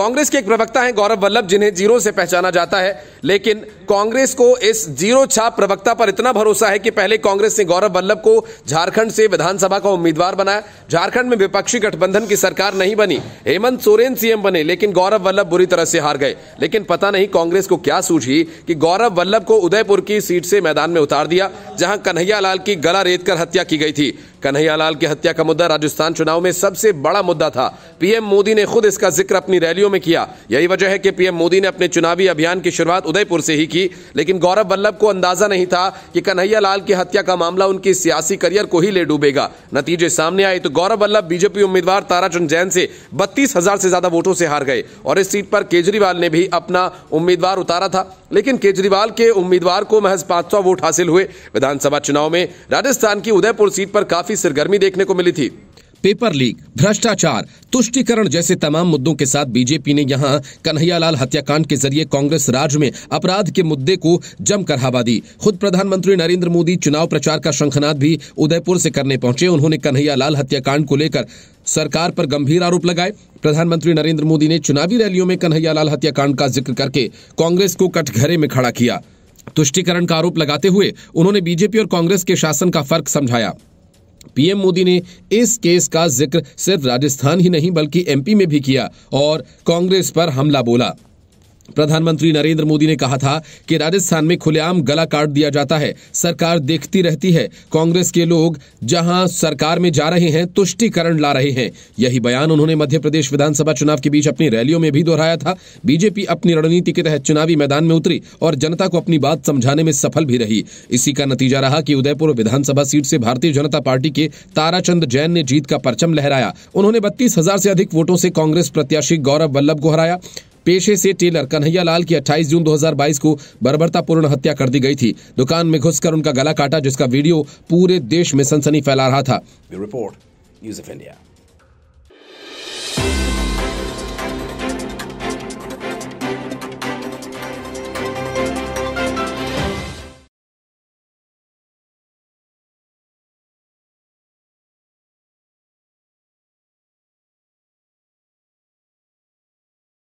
कांग्रेस के एक प्रवक्ता हैं गौरव वल्लभ जिन्हें जीरो से पहचाना जाता है लेकिन कांग्रेस को इस जीरो छाप प्रवक्ता पर इतना भरोसा है कि पहले कांग्रेस ने गौरव वल्लभ को झारखंड से विधानसभा का उम्मीदवार बनाया झारखंड में विपक्षी गठबंधन की सरकार नहीं बनी हेमंत सोरेन सीएम बने लेकिन गौरव वल्लभ बुरी तरह से हार गए लेकिन पता नहीं कांग्रेस को क्या सूझी कि गौरव वल्लभ को उदयपुर की सीट से मैदान में उतार दिया जहां कन्हैयालाल की गला रेत कर हत्या की गई थी कन्हैयालाल की हत्या का मुद्दा राजस्थान चुनाव में सबसे बड़ा मुद्दा था पीएम मोदी ने खुद इसका जिक्र अपनी रैलियों में किया यही वजह है कि पीएम मोदी ने अपने चुनावी अभियान की शुरुआत उदयपुर से ही की लेकिन गौरव वल्लभ को अंदाजा नहीं था कि कन्हैया लाल की हत्या का मामला उनकी सियासी करियर को ही ले डूबेगा नतीजे सामने आए तो गौरव वल्लभ बीजेपी उम्मीदवार ताराचंद जैन से बत्तीस से ज्यादा वोटों से हार गए और इस सीट पर केजरीवाल ने भी अपना उम्मीदवार उतारा था लेकिन केजरीवाल के उम्मीदवार को महज पांच वोट हासिल हुए विधानसभा चुनाव में राजस्थान की उदयपुर सीट पर काफी सरगर्मी देखने को मिली थी पेपर लीक भ्रष्टाचार तुष्टिकरण जैसे तमाम मुद्दों के साथ बीजेपी ने यहाँ कन्हैयालाल हत्याकांड के जरिए कांग्रेस राज में अपराध के मुद्दे को जमकर हवा दी खुद प्रधानमंत्री नरेंद्र मोदी चुनाव प्रचार का शंखनाद भी उदयपुर से करने पहुंचे उन्होंने कन्हैयालाल हत्याकांड को लेकर सरकार पर गंभीर आरोप लगाए प्रधानमंत्री नरेंद्र मोदी ने चुनावी रैलियों में कन्हैयालाल हत्याकांड का जिक्र करके कांग्रेस को कटघरे में खड़ा किया तुष्टिकरण का आरोप लगाते हुए उन्होंने बीजेपी और कांग्रेस के शासन का फर्क समझाया पीएम मोदी ने इस केस का जिक्र सिर्फ राजस्थान ही नहीं बल्कि एमपी में भी किया और कांग्रेस पर हमला बोला प्रधानमंत्री नरेंद्र मोदी ने कहा था कि राजस्थान में खुलेआम गला काट दिया जाता है सरकार देखती रहती है कांग्रेस के लोग जहां सरकार में जा रहे हैं तुष्टिकरण ला रहे हैं यही बयान उन्होंने मध्य प्रदेश विधानसभा चुनाव के बीच अपनी रैलियों में भी दोहराया था बीजेपी अपनी रणनीति के तहत चुनावी मैदान में उतरी और जनता को अपनी बात समझाने में सफल भी रही इसी का नतीजा रहा की उदयपुर विधानसभा सीट से भारतीय जनता पार्टी के ताराचंद जैन ने जीत का परचम लहराया उन्होंने बत्तीस हजार से अधिक वोटों से कांग्रेस प्रत्याशी गौरव वल्लभ को हराया पेशे से टेलर कन्हैया लाल की 28 जून 2022 को बर्बरतापूर्ण हत्या कर दी गई थी दुकान में घुसकर उनका गला काटा जिसका वीडियो पूरे देश में सनसनी फैला रहा था